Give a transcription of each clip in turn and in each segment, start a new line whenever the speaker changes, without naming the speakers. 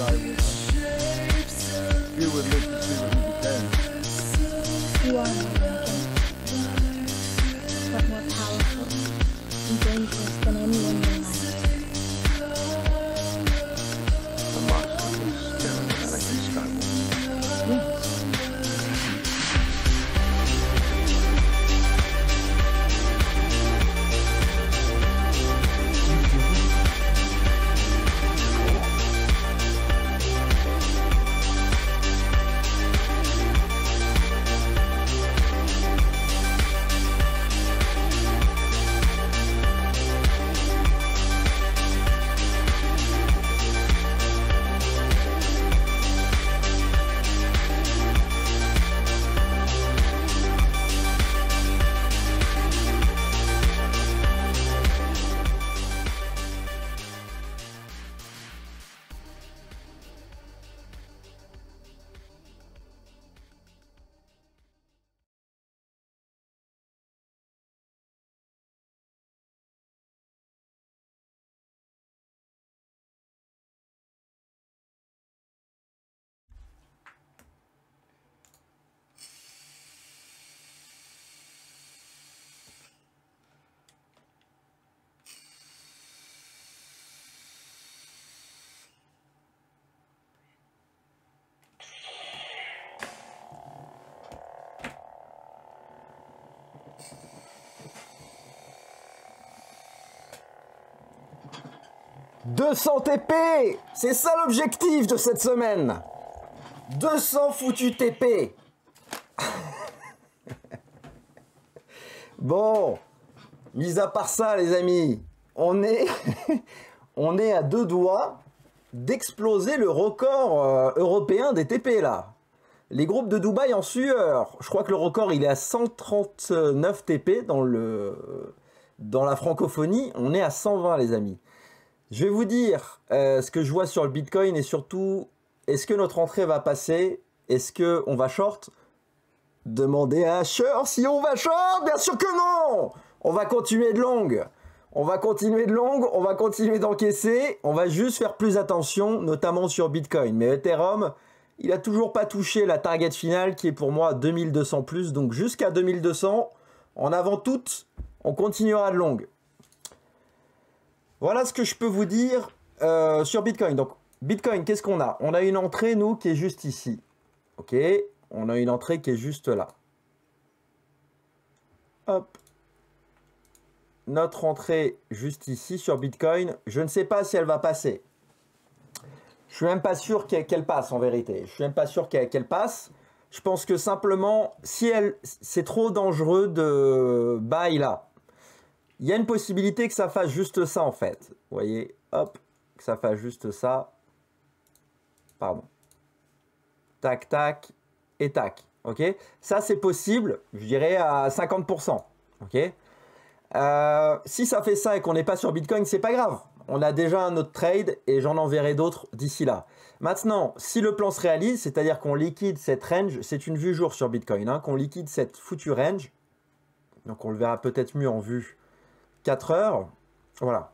Sorry. 200 TP C'est ça l'objectif de cette semaine 200 foutus TP Bon, mis à part ça les amis, on est, on est à deux doigts d'exploser le record euh, européen des TP là. Les groupes de Dubaï en sueur. Je crois que le record il est à 139 TP dans, le, dans la francophonie. On est à 120 les amis. Je vais vous dire euh, ce que je vois sur le Bitcoin et surtout, est-ce que notre entrée va passer Est-ce que on va short Demandez à short si on va short Bien sûr que non On va continuer de longue on va continuer de longue, on va continuer d'encaisser, on va juste faire plus attention, notamment sur Bitcoin. Mais Ethereum, il n'a toujours pas touché la target finale qui est pour moi 2200 plus, donc jusqu'à 2200, en avant toute, on continuera de longue. Voilà ce que je peux vous dire euh, sur Bitcoin. Donc, Bitcoin, qu'est-ce qu'on a On a une entrée, nous, qui est juste ici. OK On a une entrée qui est juste là. Hop. Notre entrée juste ici sur Bitcoin. Je ne sais pas si elle va passer. Je suis même pas sûr qu'elle passe en vérité. Je suis même pas sûr qu'elle passe. Je pense que simplement, si elle, c'est trop dangereux de buy bah, là. Il y a une possibilité que ça fasse juste ça, en fait. Vous voyez, hop, que ça fasse juste ça. Pardon. Tac, tac, et tac. OK Ça, c'est possible, je dirais, à 50%. OK euh, Si ça fait ça et qu'on n'est pas sur Bitcoin, c'est pas grave. On a déjà un autre trade et j'en enverrai d'autres d'ici là. Maintenant, si le plan se réalise, c'est-à-dire qu'on liquide cette range, c'est une vue jour sur Bitcoin, hein, qu'on liquide cette foutue range, donc on le verra peut-être mieux en vue 4 heures. Voilà.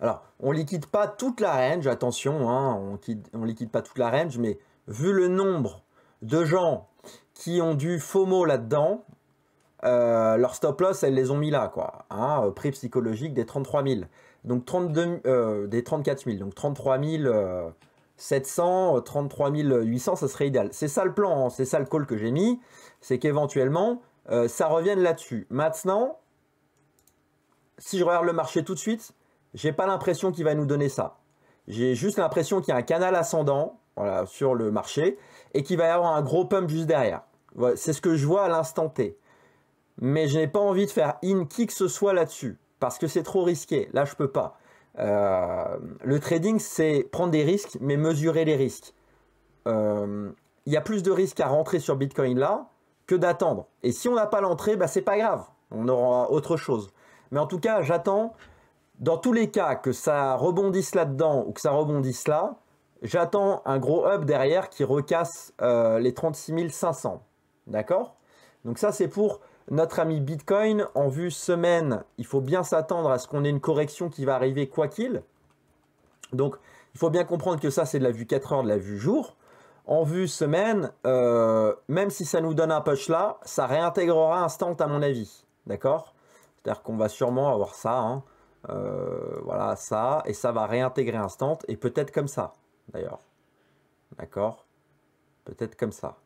Alors, on liquide pas toute la range, attention, hein, on, ne liquide pas toute la range, mais vu le nombre de gens qui ont du FOMO là-dedans, euh, leur stop loss, elles les ont mis là, quoi. Hein, prix psychologique des 33 000. Donc 32, euh, des 34 000. Donc 33 700, 33 800, ça serait idéal. C'est ça le plan, hein, c'est ça le call que j'ai mis. C'est qu'éventuellement, euh, ça revienne là-dessus. Maintenant, si je regarde le marché tout de suite, n'ai pas l'impression qu'il va nous donner ça. J'ai juste l'impression qu'il y a un canal ascendant sur le marché et qu'il va y avoir un gros pump juste derrière. c'est ce que je vois à l'instant T. Mais je n'ai pas envie de faire in qui que ce soit là-dessus parce que c'est trop risqué. Là, je peux pas. Euh, le trading, c'est prendre des risques, mais mesurer les risques. Euh, il y a plus de risques à rentrer sur Bitcoin là que d'attendre. Et si on n'a pas l'entrée, bah, ce n'est pas grave. On aura autre chose. Mais en tout cas, j'attends, dans tous les cas, que ça rebondisse là-dedans ou que ça rebondisse là, j'attends un gros up derrière qui recasse euh, les 36 500. D'accord Donc ça, c'est pour notre ami Bitcoin. En vue semaine, il faut bien s'attendre à ce qu'on ait une correction qui va arriver quoi qu'il. Donc, il faut bien comprendre que ça, c'est de la vue 4 heures, de la vue jour. En vue semaine, euh, même si ça nous donne un push là, ça réintégrera instant à mon avis. D'accord c'est-à-dire qu'on va sûrement avoir ça, hein. euh, voilà, ça, et ça va réintégrer instant, et peut-être comme ça, d'ailleurs. D'accord Peut-être comme ça.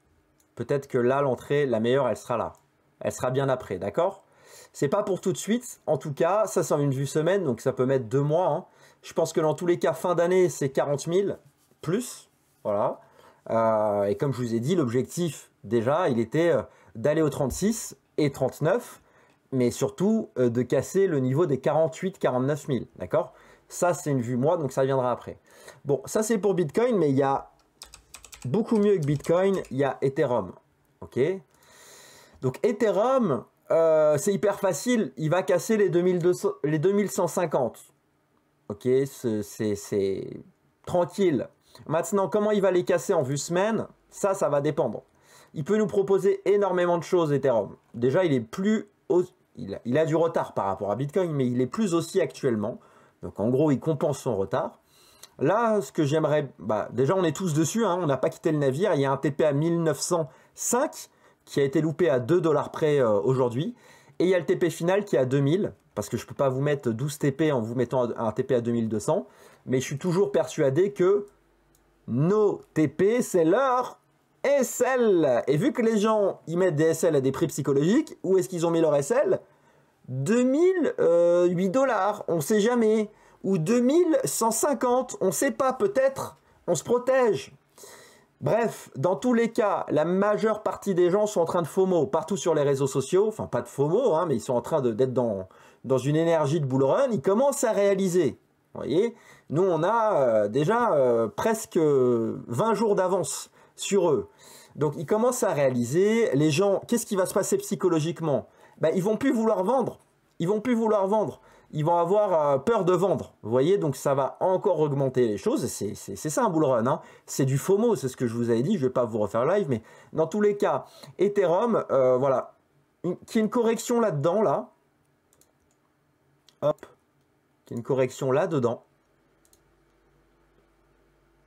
Peut-être que là, l'entrée, la meilleure, elle sera là. Elle sera bien après, d'accord C'est pas pour tout de suite. En tout cas, ça, c'est une vue semaine, donc ça peut mettre deux mois. Hein. Je pense que dans tous les cas, fin d'année, c'est 40 000 plus. Voilà. Euh, et comme je vous ai dit, l'objectif, déjà, il était euh, d'aller au 36 et 39 mais surtout euh, de casser le niveau des 48 49 000, d'accord Ça, c'est une vue moi, donc ça viendra après. Bon, ça c'est pour Bitcoin, mais il y a beaucoup mieux que Bitcoin, il y a Ethereum, ok Donc Ethereum, euh, c'est hyper facile, il va casser les, 2200, les 2150, ok C'est tranquille. Maintenant, comment il va les casser en vue semaine Ça, ça va dépendre. Il peut nous proposer énormément de choses, Ethereum. Déjà, il est plus il, a du retard par rapport à Bitcoin, mais il est plus aussi actuellement. Donc en gros, il compense son retard. Là, ce que j'aimerais, bah, déjà on est tous dessus, hein, on n'a pas quitté le navire, il y a un TP à 1905 qui a été loupé à 2 dollars près euh, aujourd'hui, et il y a le TP final qui est à 2000, parce que je ne peux pas vous mettre 12 TP en vous mettant un TP à 2200, mais je suis toujours persuadé que nos TP, c'est l'heure SL. Et vu que les gens y mettent des SL à des prix psychologiques, où est-ce qu'ils ont mis leur SL 2008 euh, dollars, on sait jamais. Ou 2150, on sait pas, peut-être. On se protège. Bref, dans tous les cas, la majeure partie des gens sont en train de FOMO partout sur les réseaux sociaux. Enfin, pas de FOMO, hein, mais ils sont en train d'être dans, dans une énergie de bull run. Ils commencent à réaliser. Vous voyez Nous, on a euh, déjà euh, presque 20 jours d'avance sur eux. Donc ils commencent à réaliser, les gens, qu'est-ce qui va se passer psychologiquement ben, Ils vont plus vouloir vendre. Ils vont plus vouloir vendre. Ils vont avoir euh, peur de vendre. Vous voyez, donc ça va encore augmenter les choses. C'est ça un bull run. Hein. C'est du FOMO, c'est ce que je vous avais dit. Je ne vais pas vous refaire live, mais dans tous les cas, Ethereum, euh, voilà, voilà, y ait une correction là-dedans, là. Hop. une correction là-dedans.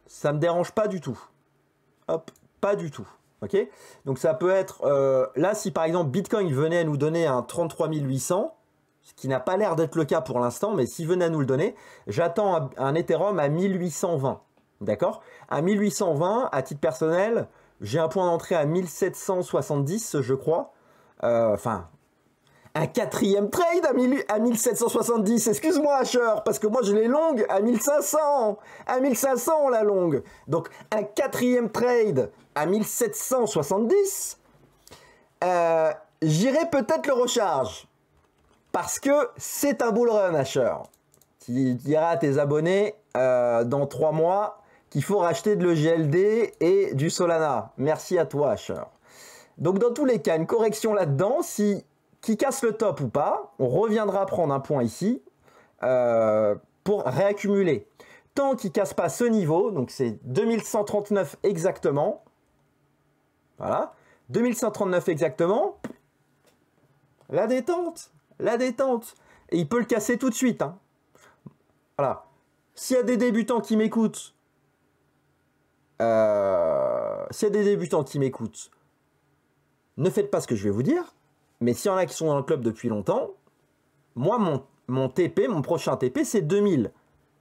Ça ne me dérange pas du tout. Hop, pas du tout. ok Donc ça peut être, euh, là si par exemple Bitcoin venait à nous donner un 33 800, ce qui n'a pas l'air d'être le cas pour l'instant, mais s'il venait à nous le donner, j'attends un Ethereum à 1820. D'accord À 1820, à titre personnel, j'ai un point d'entrée à 1770, je crois. Euh, enfin, un quatrième trade à, 1770. Excuse-moi, Asher, parce que moi je l'ai longue à 1500. À 1500, on la longue. Donc un quatrième trade à 1770. Euh, j'irai peut-être le recharge. Parce que c'est un bull run, Asher. Tu diras à tes abonnés euh, dans trois mois qu'il faut racheter de l'EGLD et du Solana. Merci à toi, Asher. Donc dans tous les cas, une correction là-dedans, si casse le top ou pas, on reviendra prendre un point ici euh, pour réaccumuler. Tant qu'il casse pas ce niveau, donc c'est 2139 exactement, voilà, 2139 exactement, la détente, la détente. Et il peut le casser tout de suite. Hein. Voilà. S'il y a des débutants qui m'écoutent, euh, s'il des débutants qui m'écoutent, ne faites pas ce que je vais vous dire. Mais s'il y en a qui sont dans le club depuis longtemps, moi, mon, mon TP, mon prochain TP, c'est 2000.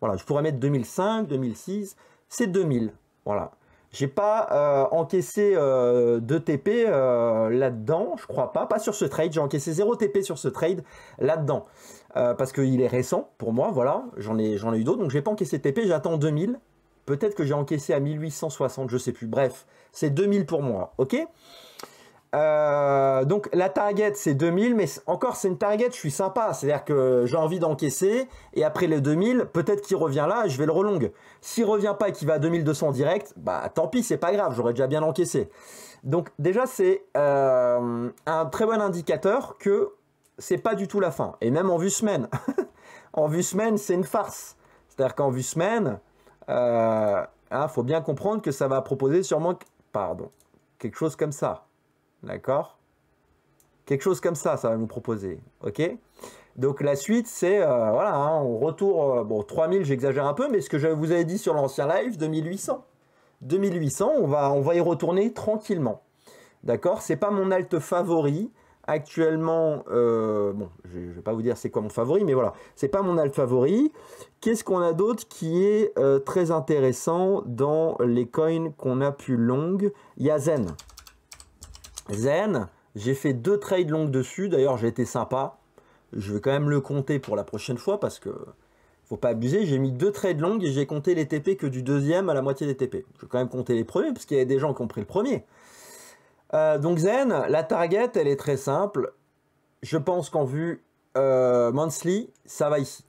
Voilà, je pourrais mettre 2005, 2006, c'est 2000. Voilà. J'ai pas euh, encaissé euh, de TP euh, là-dedans, je crois pas, pas sur ce trade. J'ai encaissé 0 TP sur ce trade là-dedans. parce qu'il est récent pour moi, voilà. J'en ai, ai eu d'autres, donc j'ai pas encaissé de TP, j'attends 2000. Peut-être que j'ai encaissé à 1860, je sais plus. Bref, c'est 2000 pour moi, ok euh, donc la target c'est 2000, mais encore c'est une target, je suis sympa, c'est-à-dire que j'ai envie d'encaisser, et après les 2000, peut-être qu'il revient là, je vais le relong S'il revient pas et qu'il va à 2200 direct, bah tant pis, c'est pas grave, j'aurais déjà bien encaissé. Donc déjà c'est euh, un très bon indicateur que c'est pas du tout la fin, et même en vue semaine. en vue semaine c'est une farce, c'est-à-dire qu'en vue semaine, euh, il hein, faut bien comprendre que ça va proposer sûrement, pardon, quelque chose comme ça. D'accord Quelque chose comme ça, ça va nous proposer. OK Donc la suite, c'est, euh, voilà, hein, on retourne, euh, bon, 3000, j'exagère un peu, mais ce que je vous avais dit sur l'ancien live, 2800. 2800, on va, on va y retourner tranquillement. D'accord C'est pas mon alt favori. Actuellement, euh, bon, je, ne vais pas vous dire c'est quoi mon favori, mais voilà, c'est pas mon alt favori. Qu'est-ce qu'on a d'autre qui est très intéressant dans les coins qu'on a plus longues Yazen Zen, j'ai fait deux trades longs dessus. D'ailleurs, j'ai été sympa. Je vais quand même le compter pour la prochaine fois parce que faut pas abuser. J'ai mis deux trades longs, et j'ai compté les TP que du deuxième à la moitié des TP. Je vais quand même compter les premiers parce qu'il y a des gens qui ont pris le premier. Euh, donc Zen, la target, elle est très simple. Je pense qu'en vue euh, monthly, ça va ici.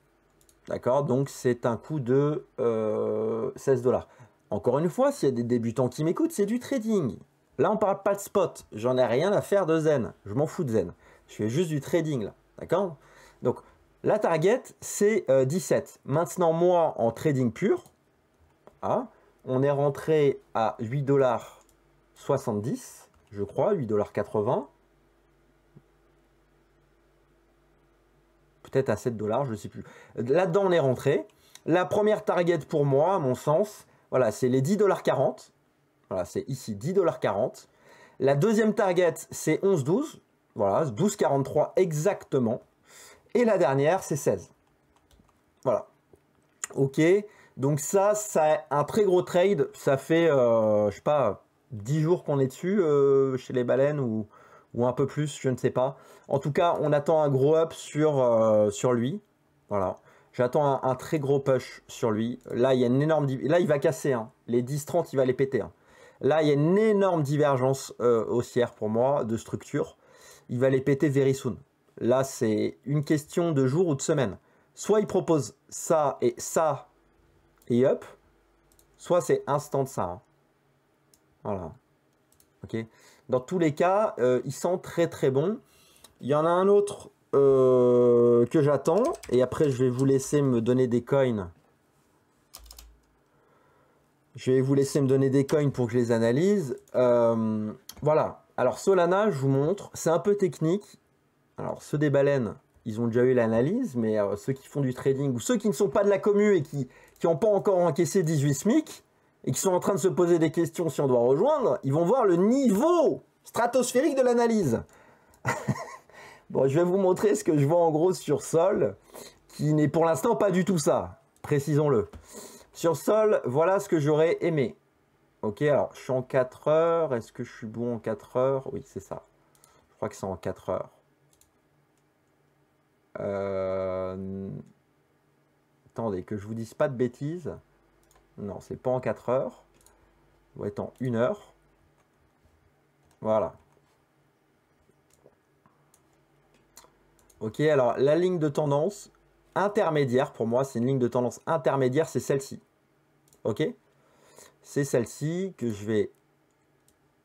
D'accord Donc c'est un coût de 16 euh, dollars. Encore une fois, s'il y a des débutants qui m'écoutent, c'est du trading. Là, on parle pas de spot. J'en ai rien à faire de Zen. Je m'en fous de Zen. Je fais juste du trading là. D'accord Donc, la target, c'est 17. Euh, Maintenant, moi, en trading pur, hein, on est rentré à 8,70$, je crois, 8,80$. Peut-être à 7$, je ne sais plus. Là-dedans, on est rentré. La première target pour moi, à mon sens, voilà, c'est les 10,40$. Voilà, c'est ici 10,40$. La deuxième target, c'est 11,12. Voilà, 12,43 exactement. Et la dernière, c'est 16. Voilà. Ok. Donc ça, c'est un très gros trade. Ça fait, je euh, je sais pas, 10 jours qu'on est dessus euh, chez les baleines ou, ou, un peu plus, je ne sais pas. En tout cas, on attend un gros up sur, euh, sur lui. Voilà. J'attends un, très gros push sur lui. Là, il y a une énorme... Là, il va casser. Hein. Les 10-30, il va les péter. Hein. Là, il y a une énorme divergence euh, haussière pour moi de structure. Il va les péter very soon. Là, c'est une question de jour ou de semaine. Soit il propose ça et ça et hop. soit c'est instant de ça. Hein. Voilà. Ok. Dans tous les cas, euh, ils sont très très bons. Il y en a un autre euh, que j'attends. Et après, je vais vous laisser me donner des coins je vais vous laisser me donner des coins pour que je les analyse. Euh, voilà. Alors Solana, je vous montre, c'est un peu technique. Alors ceux des baleines, ils ont déjà eu l'analyse, mais euh, ceux qui font du trading ou ceux qui ne sont pas de la commu et qui n'ont pas encore encaissé 18 SMIC et qui sont en train de se poser des questions si on doit rejoindre, ils vont voir le niveau stratosphérique de l'analyse. bon, je vais vous montrer ce que je vois en gros sur Sol, qui n'est pour l'instant pas du tout ça, précisons-le. Sur sol, voilà ce que j'aurais aimé. Ok, alors je suis en 4 heures. Est-ce que je suis bon en 4 heures Oui, c'est ça. Je crois que c'est en 4 heures. Euh, attendez, que je vous dise pas de bêtises. Non, c'est pas en 4 heures. On va être en 1 heure. Voilà. Ok, alors la ligne de tendance intermédiaire, pour moi, c'est une ligne de tendance intermédiaire, c'est celle-ci. Ok C'est celle-ci que je vais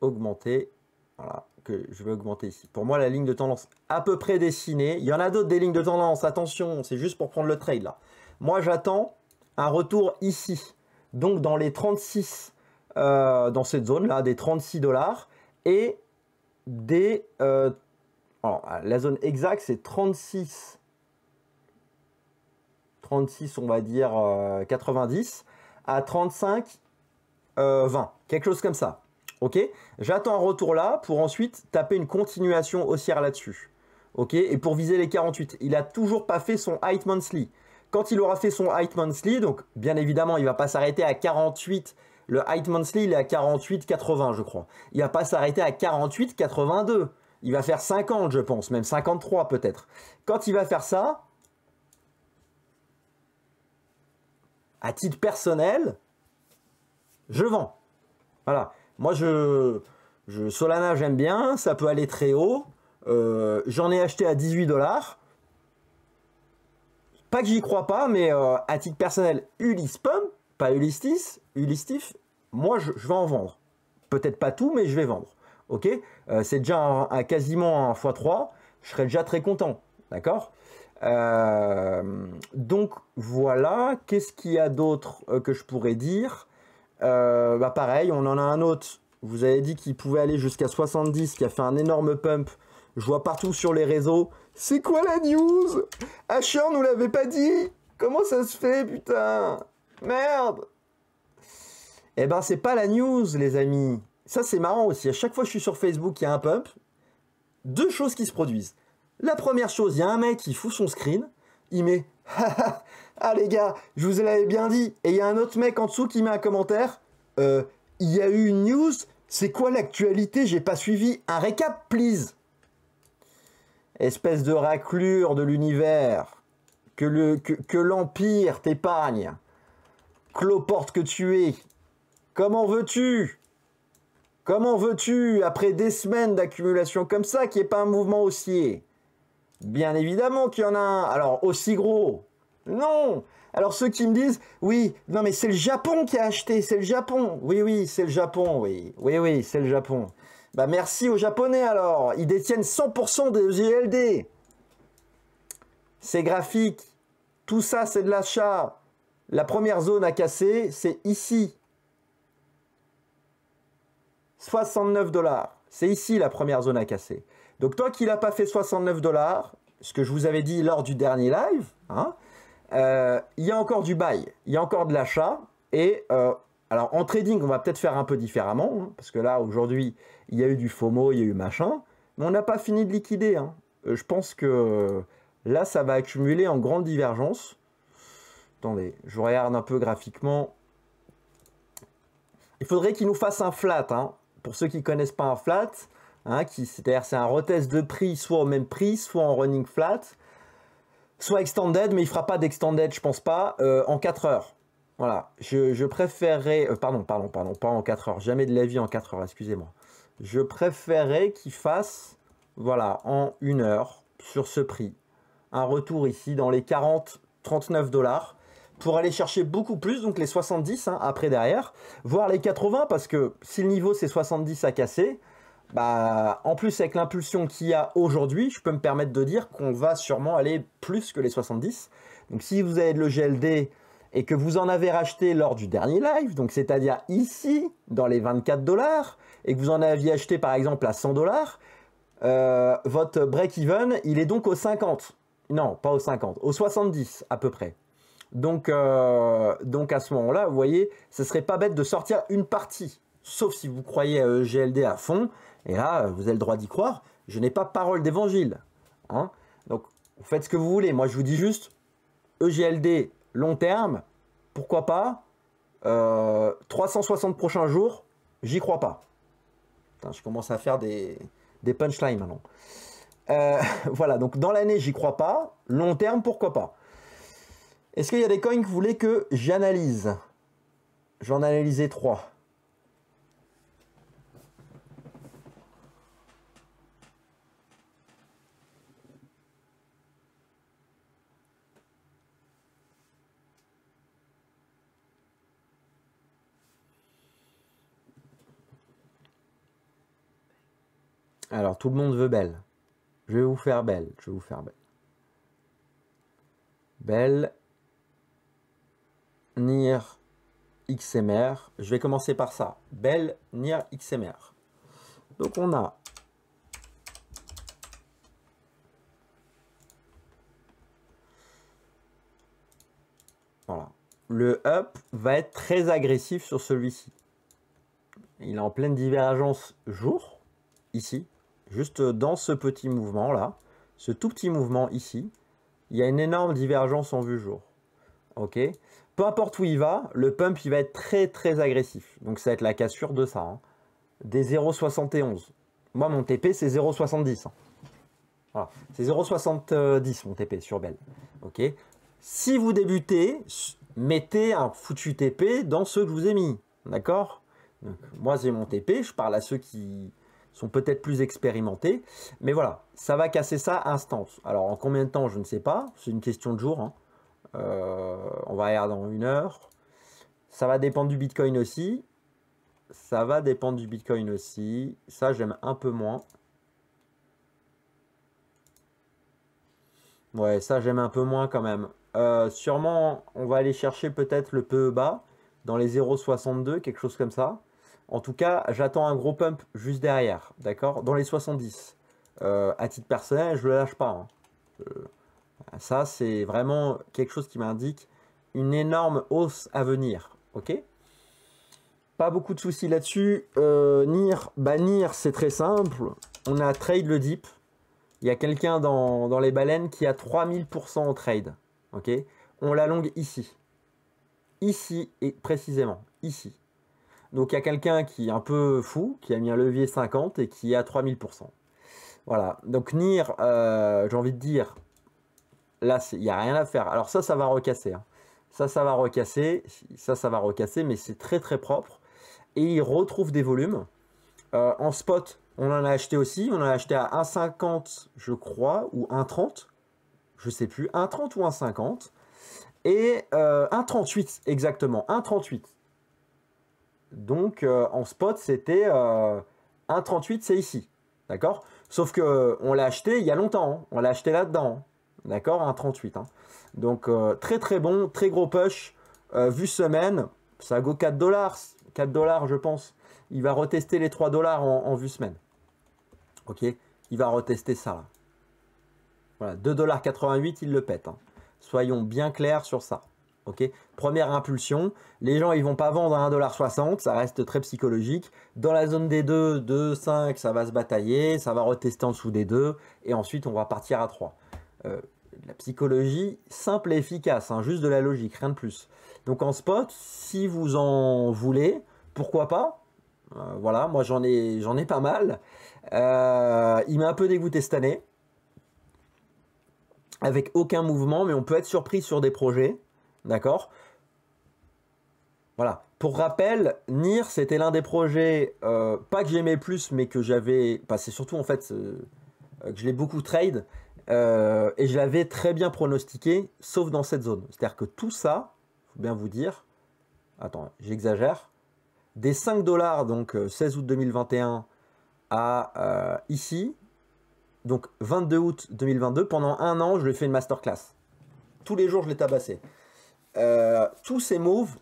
augmenter. Voilà, que je vais augmenter ici. Pour moi, la ligne de tendance à peu près dessinée. Il y en a d'autres des lignes de tendance. Attention, c'est juste pour prendre le trade là. Moi, j'attends un retour ici. Donc dans les 36, euh, dans cette zone là, des 36 dollars et des... Euh, oh, la zone exacte, c'est 36... 36, on va dire 90. Euh, à 35, 20, euh, quelque chose comme ça. Ok J'attends un retour là pour ensuite taper une continuation haussière là-dessus. Ok Et pour viser les 48. Il a toujours pas fait son height monthly. Quand il aura fait son height monthly, donc bien évidemment, il va pas s'arrêter à 48. Le height monthly, il est à 80 je crois. Il va pas s'arrêter à 82 Il va faire 50, je pense, même 53 peut-être. Quand il va faire ça, à titre personnel, je vends. Voilà. Moi, je, je Solana, j'aime bien. Ça peut aller très haut. Euh, j'en ai acheté à 18 dollars. Pas que j'y crois pas, mais euh, à titre personnel, Ulysse Pump, pas Ulystis, Ulystif, moi, je, vais en vendre. Peut-être pas tout, mais je vais vendre. Ok euh, C'est déjà un, quasiment un x3. Je serais déjà très content. D'accord euh, donc voilà, qu'est-ce qu'il y a d'autre euh, que je pourrais dire euh, bah Pareil, on en a un autre. Vous avez dit qu'il pouvait aller jusqu'à 70, qui a fait un énorme pump. Je vois partout sur les réseaux. C'est quoi la news Asher nous l'avait pas dit Comment ça se fait, putain Merde Eh ben, c'est pas la news, les amis. Ça, c'est marrant aussi. À chaque fois que je suis sur Facebook, il y a un pump. Deux choses qui se produisent la première chose, il y a un mec qui fout son screen, il met ah, ah, ah les gars, je vous l'avais bien dit. Et il y a un autre mec en dessous qui met un commentaire euh, Il y a eu une news, c'est quoi l'actualité J'ai pas suivi. Un récap, please Espèce de raclure de l'univers, que l'Empire le, que, t'épargne, cloporte que tu es, comment veux-tu Comment veux-tu, après des semaines d'accumulation comme ça, qu'il n'y ait pas un mouvement haussier Bien évidemment qu'il y en a un. Alors, aussi gros Non Alors, ceux qui me disent, oui, non, mais c'est le Japon qui a acheté, c'est le Japon. Oui, oui, c'est le Japon, oui. Oui, oui, c'est le Japon. Bah, merci aux Japonais alors. Ils détiennent 100% des ILD. C'est graphique. Tout ça, c'est de l'achat. La première zone à casser, c'est ici. 69 dollars. C'est ici la première zone à casser. Donc toi qui n'a pas fait 69 dollars, ce que je vous avais dit lors du dernier live, hein, euh, il y a encore du bail, il y a encore de l'achat. Et euh, alors en trading, on va peut-être faire un peu différemment, hein, parce que là aujourd'hui, il y a eu du FOMO, il y a eu machin, mais on n'a pas fini de liquider. Hein. Euh, je pense que là, ça va accumuler en grande divergence. Attendez, je regarde un peu graphiquement. Il faudrait qu'il nous fasse un flat. Pour ceux qui ne connaissent pas un flat, Hein, C'est-à-dire c'est un retest de prix, soit au même prix, soit en running flat, soit extended, mais il fera pas d'extended, je pense pas, euh, en 4 heures. Voilà, je, je préférerais... Euh, pardon, pardon, pardon, pas en 4 heures, jamais de la vie en 4 heures, excusez-moi. Je préférerais qu'il fasse, voilà, en 1 heure, sur ce prix, un retour ici dans les 40, 39 dollars, pour aller chercher beaucoup plus, donc les 70 hein, après derrière, voire les 80, parce que si le niveau c'est 70 à casser, bah, en plus avec l'impulsion qu'il y a aujourd'hui, je peux me permettre de dire qu'on va sûrement aller plus que les 70. Donc si vous avez le GLD et que vous en avez racheté lors du dernier live, donc c'est-à-dire ici, dans les 24 dollars, et que vous en aviez acheté par exemple à 100 dollars, euh, votre break-even, il est donc au 50. Non, pas au 50, au 70 à peu près. Euh, donc, à ce moment-là, vous voyez, ce serait pas bête de sortir une partie sauf si vous croyez à e à fond, et là, euh, vous avez le droit d'y croire. Je n'ai pas parole d'évangile. Hein Donc, vous faites ce que vous voulez. Moi, je vous dis juste, EGLD long terme, pourquoi pas 360 euh, prochains jours, j'y crois pas. je commence à faire des, punchlines maintenant. Euh, voilà, donc dans l'année, j'y crois pas. Long terme, pourquoi pas Est-ce qu'il y a des coins que vous voulez que j'analyse J'en ai analysé trois. Alors, tout le monde veut belle. Je vais vous faire belle. Je vais vous faire belle. Belle. Nier XMR. Je vais commencer par ça. Belle Nier XMR. Donc, on a Voilà. Le up va être très agressif sur celui-ci. Il est en pleine divergence jour, ici. Juste dans ce petit mouvement-là, ce tout petit mouvement ici, il y a une énorme divergence en vue jour. Ok Peu importe où il va, le pump, il va être très très agressif. Donc ça va être la cassure de ça. Hein. Des 0,71. Moi, mon TP, c'est 0,70. Hein. Voilà. C'est 0,70 mon TP sur Bell. Ok Si vous débutez, mettez un foutu TP dans ceux que je vous ai mis. D'accord moi, j'ai mon TP, je parle à ceux qui, sont peut-être plus expérimentés. Mais voilà, ça va casser ça à instance. Alors en combien de temps, je ne sais pas. C'est une question de jour. Hein. Euh, on va aller dans une heure. Ça va dépendre du Bitcoin aussi. Ça va dépendre du Bitcoin aussi. Ça, j'aime un peu moins. Ouais, ça, j'aime un peu moins quand même. Euh, sûrement, on va aller chercher peut-être le peu bas dans les 0,62, quelque chose comme ça. En tout cas, j'attends un gros pump juste derrière, d'accord Dans les 70. Euh, à titre personnel, je le lâche pas. Hein. Euh, ça, c'est vraiment quelque chose qui m'indique une énorme hausse à venir, ok Pas beaucoup de soucis là-dessus. Euh, bah, NIR, c'est très simple. On a trade le dip. Il y a quelqu'un dans, les baleines qui a 3000% en trade, ok On la longue ici. Ici, et précisément, ici. Donc il y a quelqu'un qui est un peu fou, qui a mis un levier 50 et qui est à 3000%. Voilà, donc Nir, euh, j'ai envie de dire, là, il n'y a rien à faire. Alors ça, ça va recasser. Hein. Ça, ça va recasser. Ça, ça va recasser, mais c'est très très propre. Et il retrouve des volumes. Euh, en spot, on en a acheté aussi. On en a acheté à 1,50, je crois, ou 1,30. Je ne sais plus, 1,30 ou 1,50. Et 1,38 euh, exactement, 1,38. Donc euh, en spot, c'était 1,38, euh, c'est ici. D'accord Sauf que on l'a acheté il y a longtemps. Hein. on l'a acheté là-dedans. Hein. D'accord 1,38. Hein. Donc euh, très très bon, très gros push. vu semaine, ça go 4 dollars. 4 dollars, je pense. Il va retester les 3 dollars en, vue semaine. Ok Il va retester ça. Là. Voilà, 2,88$, il le pète. Soyons bien clairs sur ça ok Première impulsion, les gens ils vont pas vendre à 1,60$, ça reste très psychologique. Dans la zone des 2, 2, 5, ça va se batailler, ça va retester en dessous des 2, et ensuite on va partir à 3. Euh, la psychologie simple et efficace, hein, juste de la logique, rien de plus. Donc en spot, si vous en voulez, pourquoi pas euh, Voilà, moi j'en ai, j'en ai pas mal. Euh, il m'a un peu dégoûté cette année, avec aucun mouvement, mais on peut être surpris sur des projets. D'accord Voilà. Pour rappel, NIR, c'était l'un des projets, euh, pas que j'aimais plus, mais que j'avais. passé bah, c'est surtout en fait euh, que je l'ai beaucoup trade. Euh, et je l'avais très bien pronostiqué, sauf dans cette zone. C'est-à-dire que tout ça, faut bien vous dire, attends, j'exagère, des 5 dollars, donc 16 août 2021, à ici, donc 22 août 2022, pendant un an, je lui ai fait une masterclass. Tous les jours, je l'ai tabassé. Euh, tous ces moves,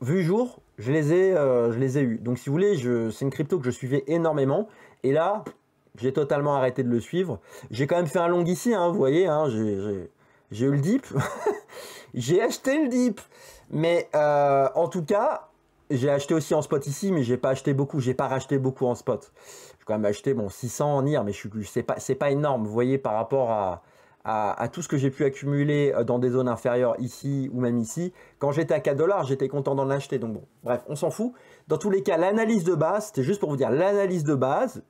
vu jour, je les ai, euh, je les ai eus. Donc si vous voulez, c'est une crypto que je suivais énormément. Et là, j'ai totalement arrêté de le suivre. J'ai quand même fait un long ici, hein, vous voyez, hein, j'ai eu le dip. j'ai acheté le dip. Mais euh, en tout cas, j'ai acheté aussi en spot ici, mais j'ai pas acheté beaucoup, j'ai pas racheté beaucoup en spot. J'ai quand même acheté bon 600 en IR, mais pas, c'est pas énorme, vous voyez, par rapport à, à, tout ce que j'ai pu accumuler euh, dans des zones inférieures ici ou même ici. Quand j'étais à 4 dollars, j'étais content d'en acheter. Donc bon, bref, on s'en fout. Dans tous les cas, l'analyse de base, c'était juste pour vous dire, l'analyse de base,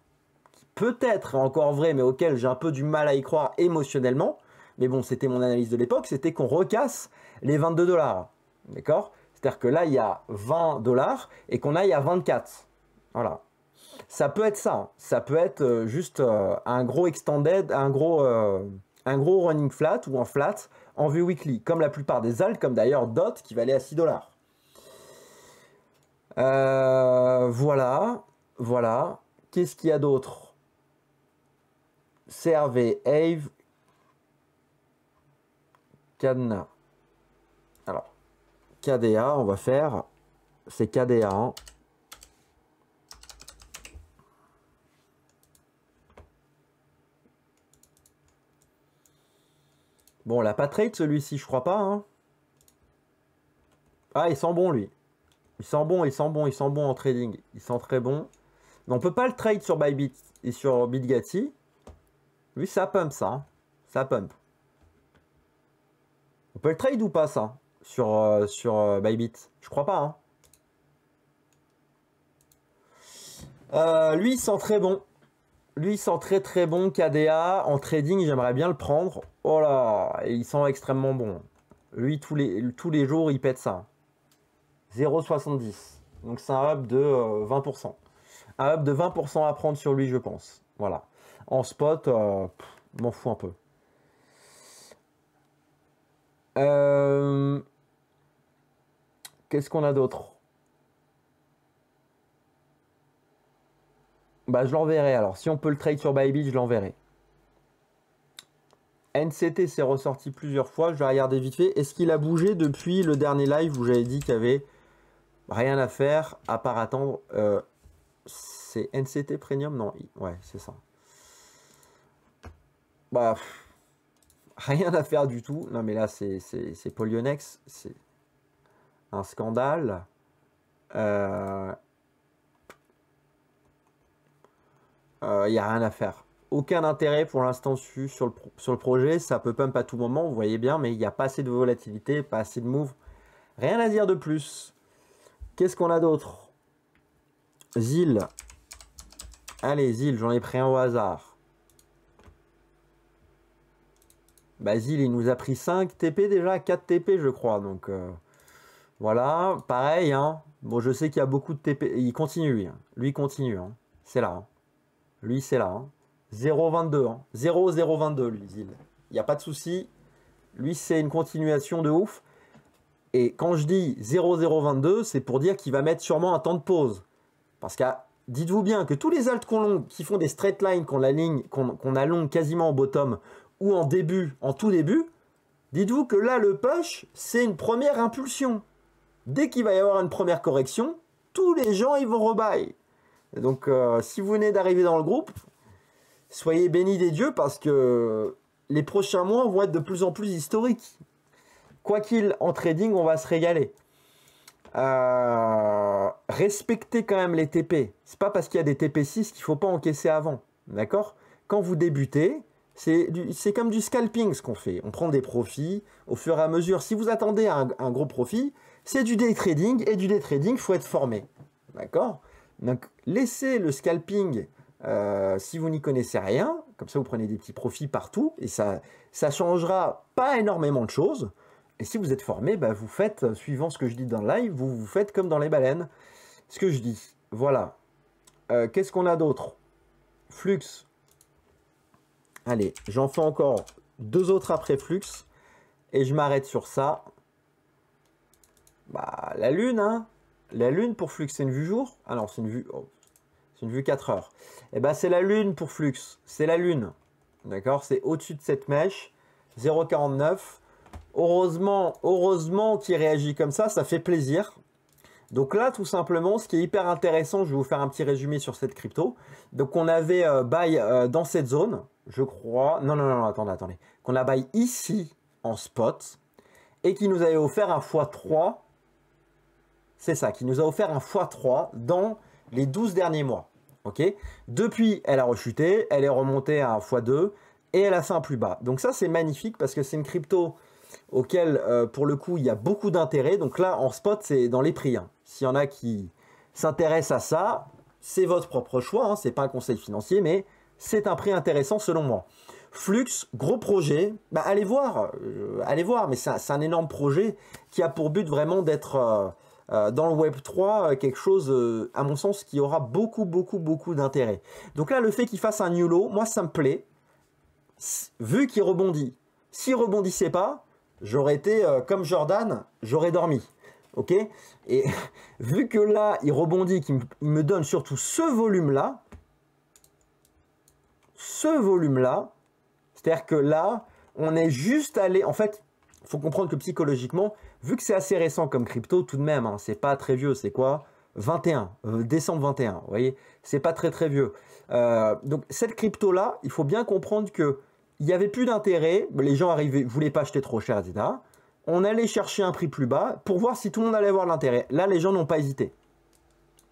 qui peut-être encore vraie, mais auquel j'ai un peu du mal à y croire émotionnellement, mais bon, c'était mon analyse de l'époque, c'était qu'on recasse les 22 dollars. D'accord C'est-à-dire que là, il y a 20 dollars et qu'on aille à 24. Voilà. Ça peut être ça. Hein. Ça peut être euh, juste euh, un gros extended, un gros un gros running flat ou en flat en vue weekly, comme la plupart des alt, comme d'ailleurs DOT qui valait à 6 dollars. Euh, voilà, voilà. Qu'est-ce qu'il y a d'autre CRV, Ave, Cadna. Alors, KDA, on va faire. C'est KDA. Bon, la pas trade celui-ci, je crois pas. Hein. Ah, il sent bon lui. Il sent bon, il sent bon, il sent bon en trading. Il sent très bon. Mais on peut pas le trade sur Bybit et sur BitGati. Lui, ça pump ça. Hein. Ça pump. On peut le trade ou pas ça Sur, euh, sur euh, Bybit Je crois pas. Hein. Euh, lui, il sent très bon. Lui, il sent très très bon KDA. En trading, j'aimerais bien le prendre. Oh là, il sent extrêmement bon. Lui, tous les, tous les jours, il pète ça. 0,70. Donc c'est un up de 20%. Euh, un up de 20% à prendre sur lui, je pense. Voilà. En spot, euh, m'en fous un peu. Euh, qu'est-ce qu'on a d'autre Bah, je l'enverrai. Alors, si on peut le trade sur Bybit, je l'enverrai. NCT s'est ressorti plusieurs fois. Je vais regarder vite fait. Est-ce qu'il a bougé depuis le dernier live où j'avais dit qu'il y avait rien à faire à part attendre euh, C'est NCT Premium Non, ouais, c'est ça. Bah, rien à faire du tout. Non, mais là, c'est Polyonex. C'est un scandale. Euh, il euh, n'y a rien à faire. Aucun intérêt pour l'instant sur, sur, le, projet, ça peut pump à tout moment, vous voyez bien, mais il n'y a pas assez de volatilité, pas assez de move. Rien à dire de plus. Qu'est-ce qu'on a d'autre Zil. Allez, Zil, j'en ai pris un au hasard. Bah, il nous a pris 5 TP déjà, 4 TP, je crois. Donc, euh, voilà. Pareil, hein. Bon, je sais qu'il y a beaucoup de TP. Il continue, lui. Hein. Lui continue, hein. C'est là, hein. Lui, c'est là. 0,22. 0,022, lui, Il n'y hein. hein. a pas de souci. Lui, c'est une continuation de ouf. Et quand je dis 0,022, c'est pour dire qu'il va mettre sûrement un temps de pause. Parce que dites-vous bien que tous les altes qu'on qui font des straight lines, qu'on la allonge quasiment au bottom ou en début, en tout début, dites-vous que là, le push, c'est une première impulsion. Dès qu'il va y avoir une première correction, tous les gens, ils vont rebailler. Donc, euh, si vous venez d'arriver dans le groupe, soyez bénis des dieux parce que les prochains mois vont être de plus en plus historiques. Quoi qu'il, en trading, on va se régaler. Euh, respectez quand même les TP. C'est pas parce qu'il y a des TP6 qu'il faut pas encaisser avant. D'accord Quand vous débutez, c'est comme du scalping ce qu'on fait. On prend des profits au fur et à mesure. Si vous attendez un, un gros profit, c'est du day trading. Et du day trading, il faut être formé. D'accord donc laissez le scalping euh, si vous n'y connaissez rien, comme ça vous prenez des petits profits partout et ça ça changera pas énormément de choses. Et si vous êtes formé, bah, vous faites, euh, suivant ce que je dis dans le live, vous vous faites comme dans les baleines. Ce que je dis, voilà. Euh, qu'est-ce qu'on a d'autre Flux. Allez, j'en fais encore deux autres après Flux. Et je m'arrête sur ça. Bah, la lune, hein la Lune pour Flux, c'est une vue jour Ah non, c'est une vue... Oh, c'est une vue 4 heures. Et eh ben c'est la Lune pour Flux. C'est la Lune. D'accord C'est au-dessus de cette mèche. 0,49. Heureusement, heureusement qu'il réagit comme ça, ça fait plaisir. Donc là, tout simplement, ce qui est hyper intéressant, je vais vous faire un petit résumé sur cette crypto. Donc on avait bail euh, buy euh, dans cette zone, je crois. Non, non, non, attendez, attendez. Qu'on a buy ici en spot et qui nous avait offert un x3 c'est ça, qui nous a offert un x3 dans les 12 derniers mois. ok Depuis, elle a rechuté, elle est remontée à un x2 et elle a fait un plus bas. Donc ça, c'est magnifique parce que c'est une crypto auquel, euh, pour le coup, il y a beaucoup d'intérêt. Donc là, en spot, c'est dans les prix. Hein. S'il y en a qui s'intéressent à ça, c'est votre propre choix. Ce hein. C'est pas un conseil financier, mais c'est un prix intéressant selon moi. Flux, gros projet, bah, allez voir, euh, allez voir, mais c'est un, énorme projet qui a pour but vraiment d'être euh, euh, dans le Web 3 euh, quelque chose, euh, à mon sens, qui aura beaucoup, beaucoup, beaucoup d'intérêt. Donc là, le fait qu'il fasse un new low, moi, ça me plaît. Vu qu'il rebondit, s'il rebondissait pas, j'aurais été comme Jordan, j'aurais dormi. Ok Et vu que là, il rebondit, qu'il me, me donne surtout ce volume-là, ce volume-là, c'est-à-dire que là, on est juste allé... En fait, il faut comprendre que psychologiquement, vu que c'est assez récent comme crypto, tout de même, hein, c'est pas très vieux, c'est quoi 21, euh, décembre 21, vous voyez, c'est pas très très vieux. Euh, donc cette crypto-là, il faut bien comprendre que il n'y avait plus d'intérêt, les gens arrivaient, voulaient pas acheter trop cher, etc. On allait chercher un prix plus bas pour voir si tout le monde allait avoir l'intérêt. Là, les gens n'ont pas hésité.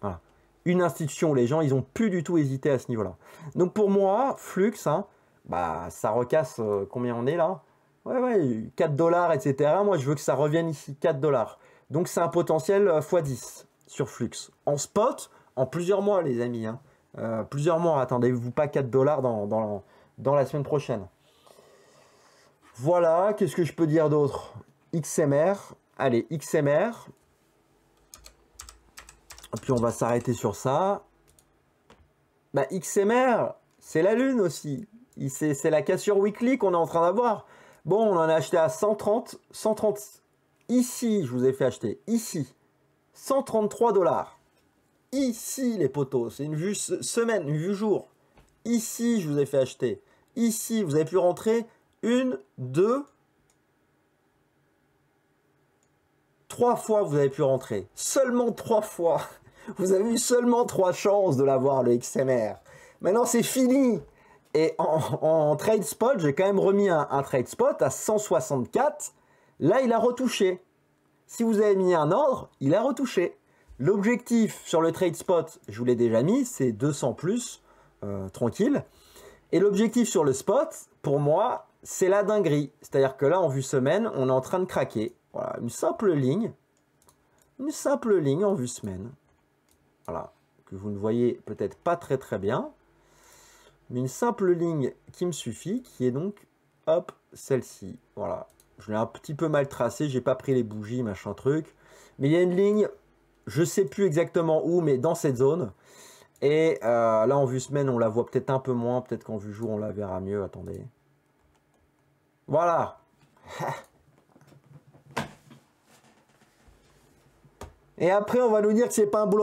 Voilà. Une institution, les gens, ils n'ont plus du tout hésité à ce niveau-là. Donc pour moi, Flux, hein, bah, ça recasse euh, combien on est là Ouais, ouais, 4 dollars, etc. Moi, je veux que ça revienne ici, 4 dollars. Donc, c'est un potentiel euh, x10 sur Flux. En spot, en plusieurs mois, les amis. Hein. Euh, plusieurs mois, attendez-vous pas 4 dollars dans, dans, la semaine prochaine. Voilà, qu'est-ce que je peux dire d'autre XMR. Allez, XMR. Et puis, on va s'arrêter sur ça. Bah, XMR, c'est la lune aussi. C'est la cassure weekly qu'on est en train d'avoir. Bon, on en a acheté à 130. 130 ici, je vous ai fait acheter ici. 133 dollars. Ici, les poteaux. C'est une vue semaine, une vue jour. Ici, je vous ai fait acheter. Ici, vous avez pu rentrer une, deux, trois fois vous avez pu rentrer. Seulement trois fois. Vous avez eu seulement trois chances de l'avoir, le XMR. Maintenant, c'est fini. Et en, trade spot, j'ai quand même remis un, trade spot à 164. Là, il a retouché. Si vous avez mis un ordre, il a retouché. L'objectif sur le trade spot, je vous l'ai déjà mis, c'est 200 plus, euh, tranquille. Et l'objectif sur le spot, pour moi, c'est la dinguerie. C'est-à-dire que là, en vue semaine, on est en train de craquer. Voilà, une simple ligne. Une simple ligne en vue semaine. Voilà, que vous ne voyez peut-être pas très très bien une simple ligne qui me suffit, qui est donc, hop, celle-ci. Voilà, je l'ai un petit peu mal tracée, j'ai pas pris les bougies, machin truc. Mais il y a une ligne, je sais plus exactement où, mais dans cette zone. Et euh, là, en vue semaine, on la voit peut-être un peu moins, peut-être qu'en vue jour, on la verra mieux, attendez. Voilà Et après, on va nous dire que c'est pas un bull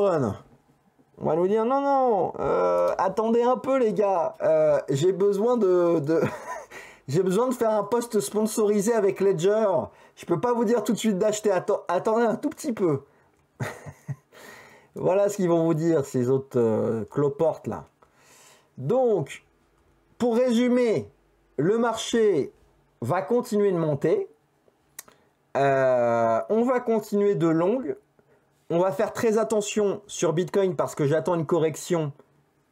on va nous dire non, non, euh, attendez un peu les gars, euh, j'ai besoin de, j'ai besoin de faire un poste sponsorisé avec Ledger. Je peux pas vous dire tout de suite d'acheter, attendez un tout petit peu. voilà ce qu'ils vont vous dire ces autres euh, cloportes là. Donc, pour résumer, le marché va continuer de monter. on va continuer de longue on va faire très attention sur Bitcoin parce que j'attends une correction.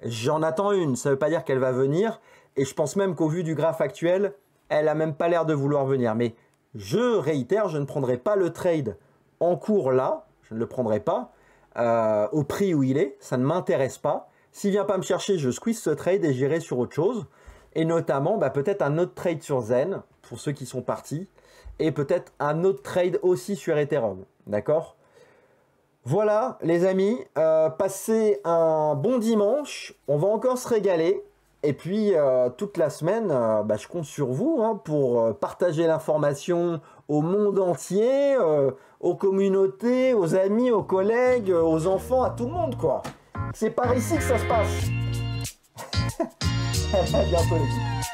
J'en attends une, ça ne veut pas dire qu'elle va venir. Et je pense même qu'au vu du graphe actuel, elle n'a même pas l'air de vouloir venir. Mais je réitère, je ne prendrai pas le trade en cours là, je ne le prendrai pas, euh, au prix où il est, ça ne m'intéresse pas. S'il vient pas me chercher, je squeeze ce trade et j'irai sur autre chose. Et notamment, bah, peut-être un autre trade sur Zen, pour ceux qui sont partis, et peut-être un autre trade aussi sur Ethereum, d'accord voilà, les amis, euh, passez un bon dimanche. On va encore se régaler. Et puis, euh, toute la semaine, euh, bah, je compte sur vous hein, pour partager l'information au monde entier, aux communautés, aux amis, aux collègues, aux enfants, à tout le monde, quoi. C'est par ici que ça se passe.